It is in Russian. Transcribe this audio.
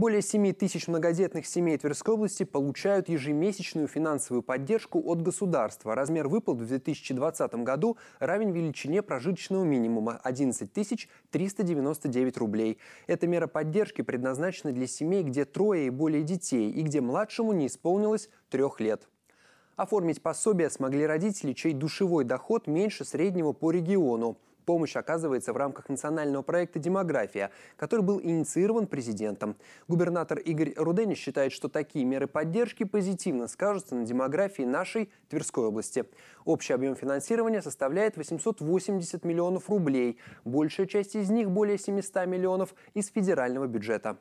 Более 7 тысяч многодетных семей Тверской области получают ежемесячную финансовую поддержку от государства. Размер выплат в 2020 году равен величине прожиточного минимума – 11 399 рублей. Эта мера поддержки предназначена для семей, где трое и более детей и где младшему не исполнилось трех лет. Оформить пособие смогли родители, чей душевой доход меньше среднего по региону – помощь оказывается в рамках национального проекта «Демография», который был инициирован президентом. Губернатор Игорь Рудени считает, что такие меры поддержки позитивно скажутся на демографии нашей Тверской области. Общий объем финансирования составляет 880 миллионов рублей. Большая часть из них, более 700 миллионов, из федерального бюджета.